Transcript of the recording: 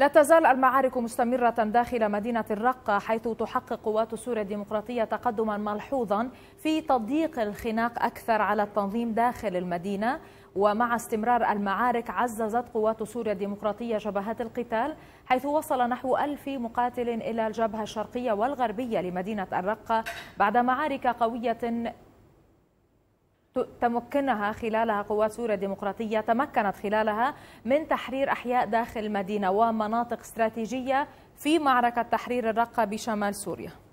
لا تزال المعارك مستمرة داخل مدينة الرقة حيث تحقق قوات سوريا الديمقراطية تقدما ملحوظا في تضييق الخناق أكثر على التنظيم داخل المدينة ومع استمرار المعارك عززت قوات سوريا الديمقراطية جبهات القتال حيث وصل نحو ألف مقاتل إلى الجبهة الشرقية والغربية لمدينة الرقة بعد معارك قوية تمكنها خلالها قوات سوريا الديمقراطية تمكنت خلالها من تحرير أحياء داخل المدينة ومناطق استراتيجية في معركة تحرير الرقة بشمال سوريا